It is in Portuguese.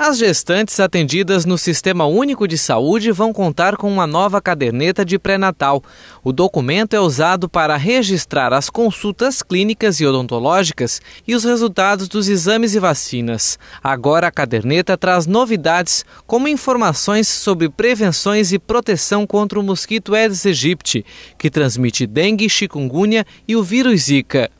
As gestantes atendidas no Sistema Único de Saúde vão contar com uma nova caderneta de pré-natal. O documento é usado para registrar as consultas clínicas e odontológicas e os resultados dos exames e vacinas. Agora a caderneta traz novidades, como informações sobre prevenções e proteção contra o mosquito Aedes aegypti, que transmite dengue, chikungunya e o vírus Zika.